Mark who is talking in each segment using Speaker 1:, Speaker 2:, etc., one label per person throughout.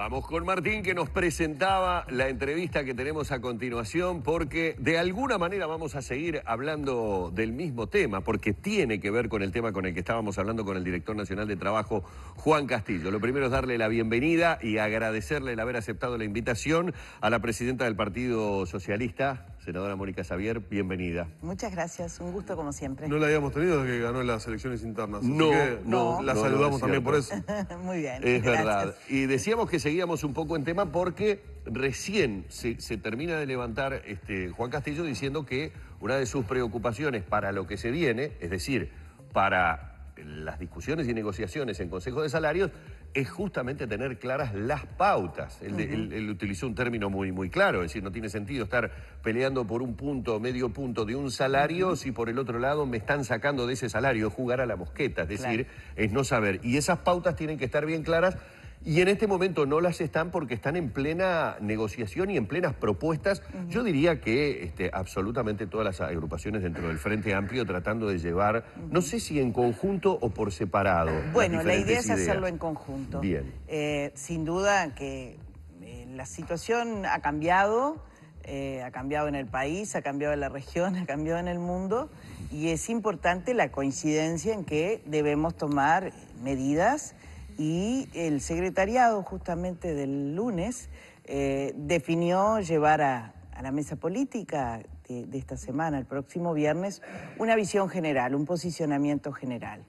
Speaker 1: Vamos con Martín que nos presentaba la entrevista que tenemos a continuación porque de alguna manera vamos a seguir hablando del mismo tema porque tiene que ver con el tema con el que estábamos hablando con el director nacional de trabajo Juan Castillo. Lo primero es darle la bienvenida y agradecerle el haber aceptado la invitación a la presidenta del Partido Socialista, senadora Mónica Xavier, bienvenida.
Speaker 2: Muchas gracias, un gusto como siempre. No
Speaker 1: la habíamos tenido desde que ganó las elecciones internas. No, no, la saludamos también por eso.
Speaker 2: Muy bien. Es verdad.
Speaker 1: Y decíamos que se seguíamos un poco en tema porque recién se, termina de levantar este, Juan Castillo diciendo que una de sus preocupaciones para lo que se viene, es decir, para las discusiones y negociaciones en Consejo de Salarios, es justamente tener claras las pautas. Él, utilizó un término muy, muy claro, es decir, no tiene sentido estar peleando por un punto, medio punto de un salario si por el otro lado me están sacando de ese salario, jugar a la mosqueta, es decir, es no saber. Y esas pautas tienen que estar bien claras y en este momento no las están porque están en plena negociación y en plenas propuestas. Yo diría que este, absolutamente todas las agrupaciones dentro del Frente Amplio tratando de llevar, no sé si en conjunto o por separado. Bueno, la idea es hacerlo en
Speaker 2: conjunto. Bien. Eh, sin duda que eh, la situación ha cambiado. Eh, ha cambiado en el país, ha cambiado en la región, ha cambiado en el mundo y es importante la coincidencia en que debemos tomar medidas y el secretariado justamente del lunes eh, definió llevar a, la mesa política de, de, esta semana, el próximo viernes, una visión general, un posicionamiento general.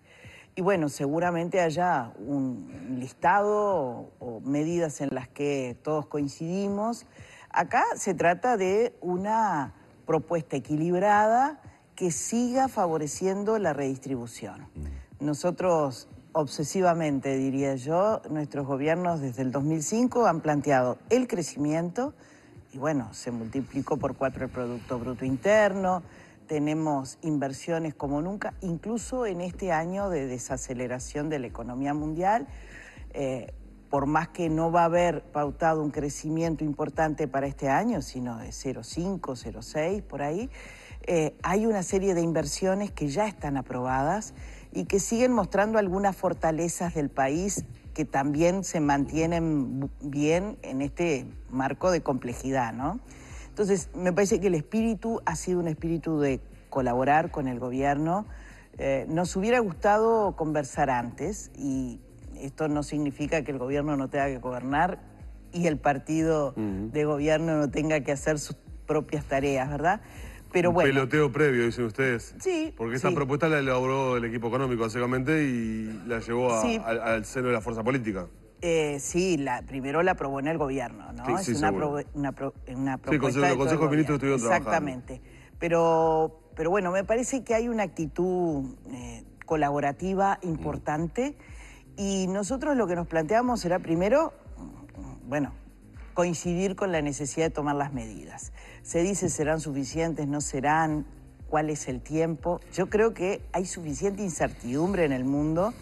Speaker 2: Y bueno, seguramente haya un listado o medidas en las que todos coincidimos. Acá se trata de una propuesta equilibrada que siga favoreciendo la redistribución. Mm. Nosotros obsesivamente, diría yo, nuestros gobiernos desde el 2005 han planteado el crecimiento y bueno, se multiplicó por cuatro el Producto Bruto Interno, tenemos inversiones como nunca, incluso en este año de desaceleración de la economía mundial. Eh, por más que no va a haber pautado un crecimiento importante para este año, sino de 0,5, 0,6 por ahí, eh, hay una serie de inversiones que ya están aprobadas y que siguen mostrando algunas fortalezas del país que también se mantienen bien en este marco de complejidad, ¿no? Entonces, me parece que el espíritu ha sido un espíritu de colaborar con el gobierno. Eh, nos hubiera gustado conversar antes y esto no significa que el gobierno no tenga que gobernar y el partido de gobierno no tenga que hacer sus propias tareas, ¿verdad? Pero bueno. Peloteo
Speaker 3: previo, dicen ustedes.
Speaker 2: Sí. Porque esa propuesta
Speaker 3: la elaboró el equipo económico, básicamente, y la llevó al, seno de la fuerza política.
Speaker 2: Eh, sí, la, primero la aprobó en el gobierno, ¿no? Sí, es una, propuesta. Sí, consejo, de consejos ministros estuvieron Exactamente. Pero, pero bueno, me parece que hay una actitud eh, colaborativa importante. Mm. Y nosotros lo que nos planteamos era primero, mm, mm, bueno, coincidir con la necesidad de tomar las medidas. Se dice serán suficientes, no serán, cuál es el tiempo. Yo creo que hay suficiente incertidumbre en el mundo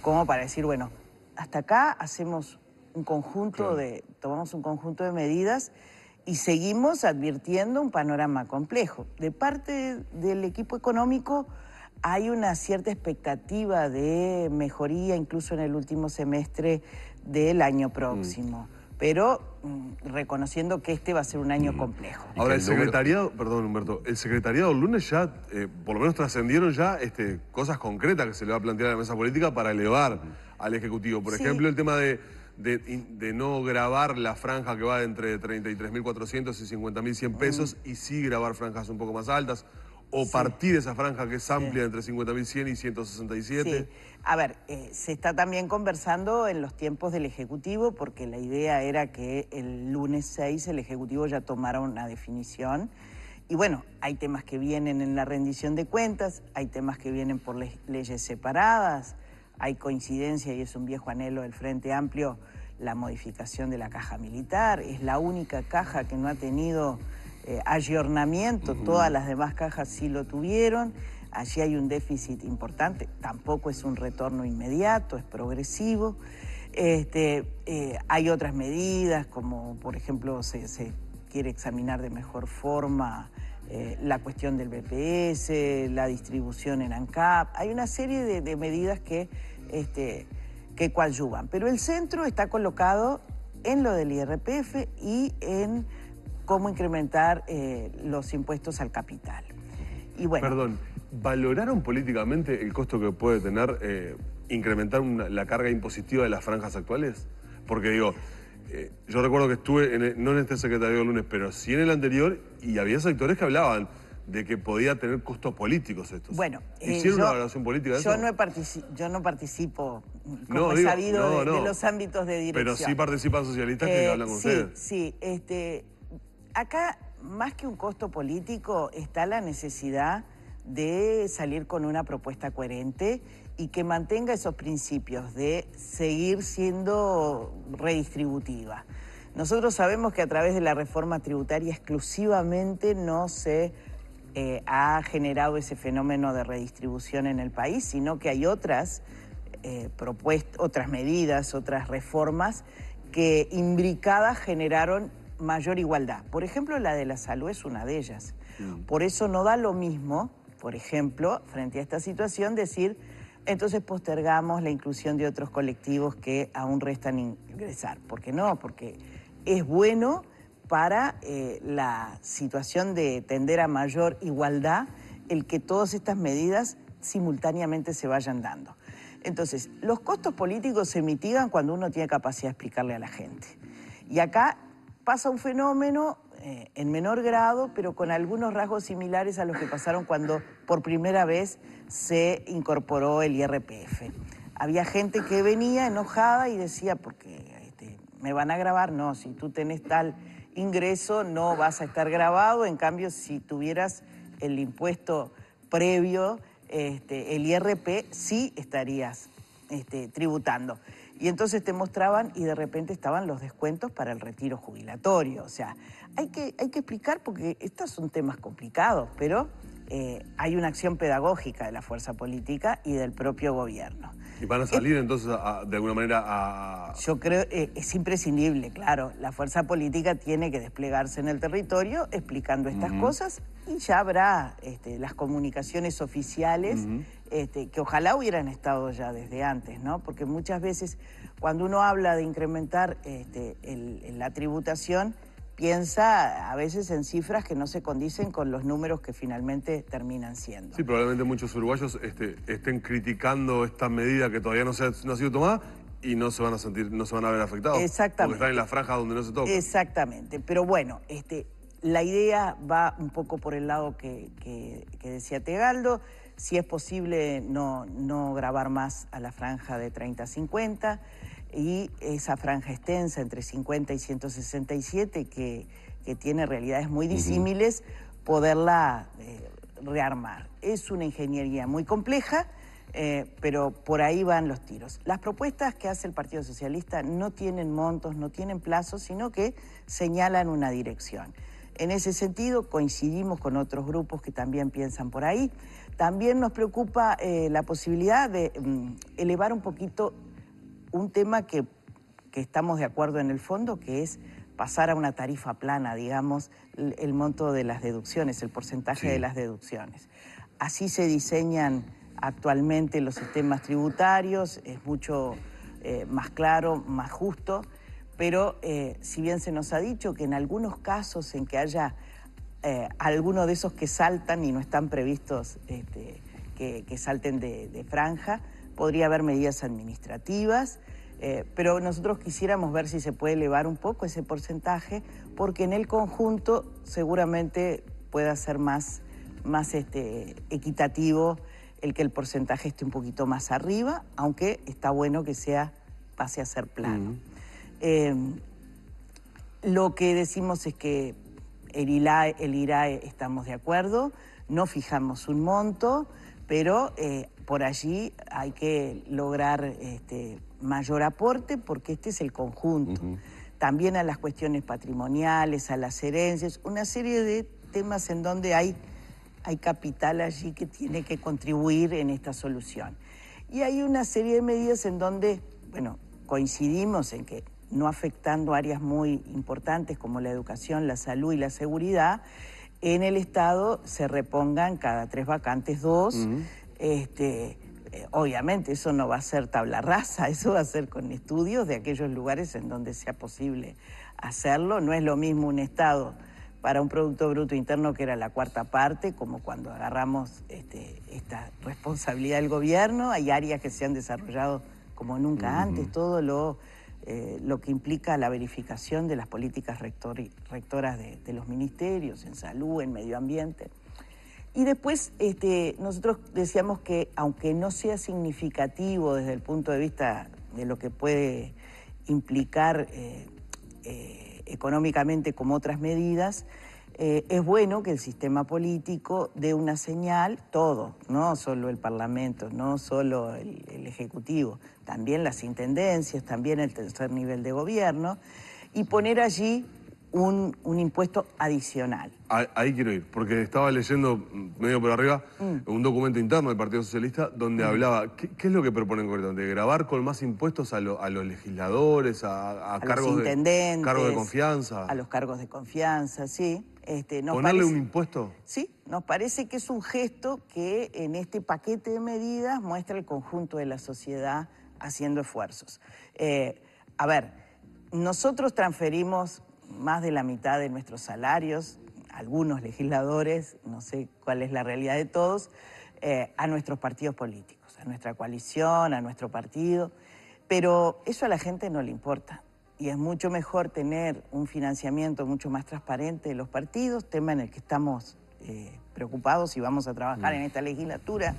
Speaker 2: como para decir, bueno, hasta acá hacemos un conjunto de, tomamos un conjunto de medidas y seguimos advirtiendo un panorama complejo. De parte del equipo económico hay una cierta expectativa de mejoría incluso en el último semestre del año mm. próximo pero mm, reconociendo que este va a ser un año mm. complejo. Ahora, el secretariado,
Speaker 3: perdón Humberto, el secretariado el lunes ya, eh, por lo menos trascendieron ya este, cosas concretas que se le va a plantear a la mesa política para elevar al Ejecutivo. Por ejemplo, el tema de, no grabar la franja que va entre 33.400 y 50.100 mm. pesos y sí grabar franjas un poco más altas o partir de esa franja que es amplia entre 50.100 y 167?
Speaker 2: A ver, eh, se está también conversando en los tiempos del Ejecutivo, porque la idea era que el lunes 6 el Ejecutivo ya tomara una definición. Y bueno, hay temas que vienen en la rendición de cuentas, hay temas que vienen por leyes separadas, hay coincidencia y es un viejo anhelo del Frente Amplio la modificación de la caja militar, es la única caja que no ha tenido eh, ayornamiento, todas las demás cajas sí lo tuvieron. Allí hay un déficit importante, tampoco es un retorno inmediato, es progresivo. Este, eh, hay otras medidas, como por ejemplo se, quiere examinar de mejor forma eh, la cuestión del BPS, la distribución en ANCAP. Hay una serie de, medidas que, este, que coadyuvan. Pero el centro está colocado en lo del IRPF y en cómo incrementar eh, los impuestos al capital.
Speaker 3: Y bueno, Perdón, ¿valoraron políticamente el costo que puede tener eh, incrementar la carga impositiva de las franjas actuales? Porque digo, eh, yo recuerdo que estuve, no en este secretario el lunes, pero sí en el anterior, y había sectores que hablaban de que podía tener costos políticos estos.
Speaker 2: Bueno, ¿hicieron una evaluación política de yo eso? No yo no participo, como no, he sabido, de, los ámbitos de dirección. Pero sí participan socialistas que hablan con ustedes. Sí, este, acá, más que un costo político, está la necesidad de salir con una propuesta coherente y que mantenga esos principios de seguir siendo redistributiva. Nosotros sabemos que a través de la reforma tributaria exclusivamente no se eh, ha generado ese fenómeno de redistribución en el país, sino que hay otras eh, otras medidas, otras reformas que imbricadas generaron mayor igualdad. Por ejemplo, la de la salud es una de ellas. Mm. Por eso no da lo mismo, por ejemplo, frente a esta situación, decir, entonces postergamos la inclusión de otros colectivos que aún restan ingresar. ¿Por qué no? Porque es bueno para eh, la situación de tender a mayor igualdad el que todas estas medidas simultáneamente se vayan dando. Entonces, los costos políticos se mitigan cuando uno tiene capacidad de explicarle a la gente. Y acá pasa un fenómeno eh, en menor grado, pero con algunos rasgos similares a los que pasaron cuando por primera vez se incorporó el IRPF. Había gente que venía enojada y decía, porque este, me van a grabar, no, si tú tenés tal ingreso no vas a estar grabado, en cambio si tuvieras el impuesto previo, este, el IRP, sí estarías este, tributando. Y entonces te mostraban y de repente estaban los descuentos para el retiro jubilatorio. O sea, hay que, hay que explicar porque estos son temas complicados, pero eh, hay una acción pedagógica de la fuerza política y del propio gobierno.
Speaker 3: ¿Y van a salir entonces de alguna manera a...?
Speaker 2: Yo creo, eh, es imprescindible, claro. La fuerza política tiene que desplegarse en el territorio explicando estas cosas y ya habrá este, las comunicaciones oficiales. Este, que ojalá hubieran estado ya desde antes, ¿no? Porque muchas veces cuando uno habla de incrementar este, la tributación, piensa a veces en cifras que no se condicen con los números que finalmente terminan siendo.
Speaker 3: Sí, probablemente muchos uruguayos este, estén criticando esta medida que todavía no, ha sido tomada y no se van a sentir, no se van a ver afectados. Exactamente. Porque están en la franja donde no se toca.
Speaker 2: Exactamente. Pero bueno, la idea va un poco por el lado que decía Tegaldo si es posible no, grabar más a la franja de 30 a 50 y esa franja extensa entre 50 y 167 que, que tiene realidades muy disímiles, poderla eh, rearmar. Es una ingeniería muy compleja, eh, pero por ahí van los tiros. Las propuestas que hace el Partido Socialista no tienen montos, no tienen plazos, sino que señalan una dirección. En ese sentido, coincidimos con otros grupos que también piensan por ahí. También nos preocupa eh, la posibilidad de mm, elevar un poquito un tema que, estamos de acuerdo en el fondo, que es pasar a una tarifa plana, digamos, el, monto de las deducciones, el porcentaje de las deducciones. Así se diseñan actualmente los sistemas tributarios, es mucho eh, más claro, más justo pero eh, si bien se nos ha dicho que en algunos casos en que haya eh, alguno de esos que saltan y no están previstos este, que, salten de, franja, podría haber medidas administrativas, eh, pero nosotros quisiéramos ver si se puede elevar un poco ese porcentaje, porque en el conjunto seguramente pueda ser más, este, equitativo el que el porcentaje esté un poquito más arriba, aunque está bueno que sea pase a ser plano. Eh, lo que decimos es que el IRAE, estamos de acuerdo, no fijamos un monto, pero eh, por allí hay que lograr este, mayor aporte porque este es el conjunto. También a las cuestiones patrimoniales, a las herencias, una serie de temas en donde hay, hay capital allí que tiene que contribuir en esta solución. Y hay una serie de medidas en donde, bueno, coincidimos en que no afectando áreas muy importantes como la educación, la salud y la seguridad, en el Estado se repongan cada tres vacantes dos. Este, eh, obviamente eso no va a ser tabla rasa, eso va a ser con estudios de aquellos lugares en donde sea posible hacerlo. No es lo mismo un Estado para un Producto Bruto Interno que era la cuarta parte, como cuando agarramos este, esta responsabilidad del gobierno. Hay áreas que se han desarrollado como nunca antes, todo lo eh, lo que implica la verificación de las políticas rectoras de, los ministerios, en salud, en medio ambiente. Y después este, nosotros decíamos que aunque no sea significativo desde el punto de vista de lo que puede implicar eh, eh, económicamente como otras medidas, eh, es bueno que el sistema político dé una señal, todo, no solo el Parlamento, no solo el Ejecutivo, también las intendencias, también el tercer nivel de gobierno, y poner allí un, impuesto adicional.
Speaker 3: Ahí, quiero ir, porque estaba leyendo mm, medio por arriba mm. un documento interno del Partido Socialista donde mm. hablaba, ¿qué, es lo que proponen concretamente? ¿Grabar con más impuestos a, los legisladores, a, cargos, los de, confianza? A los
Speaker 2: cargos de confianza, sí. Este, ¿Ponerle un impuesto? Sí, nos parece que es un gesto que en este paquete de medidas muestra el conjunto de la sociedad haciendo esfuerzos. Eh, a ver, nosotros transferimos más de la mitad de nuestros salarios, algunos legisladores, no sé cuál es la realidad de todos, eh, a nuestros partidos políticos, a nuestra coalición, a nuestro partido. Pero eso a la gente no le importa. Y es mucho mejor tener un financiamiento mucho más transparente de los partidos, tema en el que estamos eh, preocupados y vamos a trabajar en mm. esta legislatura,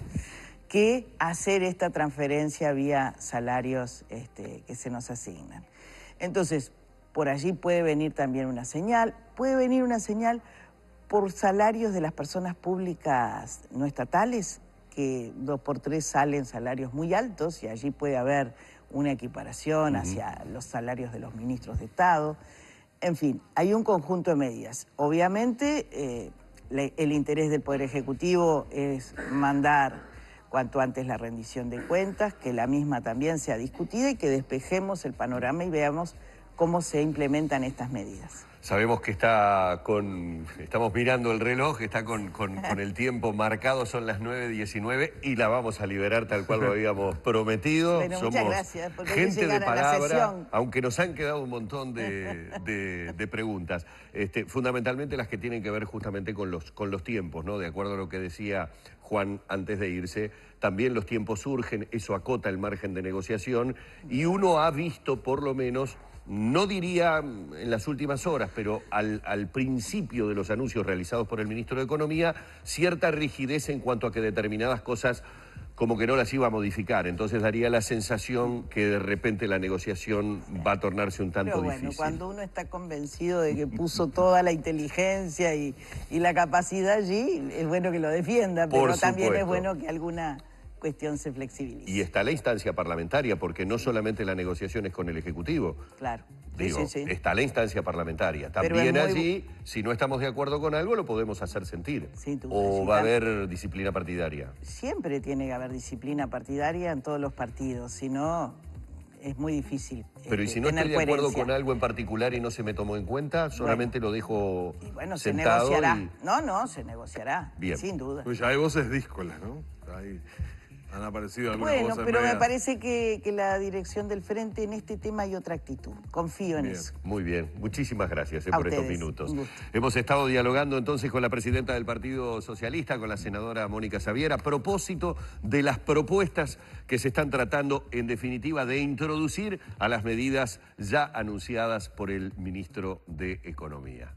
Speaker 2: que hacer esta transferencia vía salarios este, que se nos asignan. Entonces, por allí puede venir también una señal, puede venir una señal por salarios de las personas públicas no estatales, que dos por tres salen salarios muy altos y allí puede haber una equiparación hacia los salarios de los ministros de Estado. En fin, hay un conjunto de medidas. Obviamente, eh, el interés del Poder Ejecutivo es mandar cuanto antes la rendición de cuentas, que la misma también sea discutida y que despejemos el panorama y veamos cómo se implementan estas medidas.
Speaker 1: Sabemos que está con, estamos mirando el reloj, está con, el tiempo marcado, son las 9.19 y la vamos a liberar tal cual lo habíamos prometido. Somos muchas gracias, gente de palabra, aunque nos han quedado un montón de, preguntas, este, fundamentalmente las que tienen que ver justamente con los, con los tiempos, ¿no? De acuerdo a lo que decía Juan antes de irse, también los tiempos surgen, eso acota el margen de negociación y uno ha visto por lo menos no diría en las últimas horas, pero al, principio de los anuncios realizados por el ministro de Economía, cierta rigidez en cuanto a que determinadas cosas como que no las iba a modificar. Entonces daría la sensación que de repente la negociación va a tornarse un tanto pero bueno, Cuando
Speaker 2: uno está convencido de que puso toda la inteligencia y, la capacidad allí, es bueno que lo defienda, pero también es bueno que alguna cuestión se flexibiliza.
Speaker 1: Y está la instancia parlamentaria, porque no solamente la negociación es con el Ejecutivo. Claro. Digo, está la instancia parlamentaria. También si no estamos de acuerdo con algo, lo podemos hacer sentir. ¿O va a haber disciplina partidaria?
Speaker 2: Siempre tiene que haber disciplina partidaria en todos los partidos, si no, es muy difícil. Pero y este, si no estoy de acuerdo con
Speaker 1: algo en particular y no se me tomó en cuenta, solamente lo dejo. Y bueno, se negociará.
Speaker 2: No, no, se negociará. Bien. Sin duda.
Speaker 1: Pues ya hay voces díscolas, ¿no? Han aparecido Bueno,
Speaker 2: pero me parece que, la dirección del frente en este tema hay otra actitud. Confío en eso.
Speaker 1: Muy bien. Muchísimas gracias eh, por estos minutos. Hemos estado dialogando entonces con la presidenta del Partido Socialista, con la senadora Mónica Xavier, a propósito de las propuestas que se están tratando, en definitiva, de introducir a las medidas ya anunciadas por el ministro de Economía.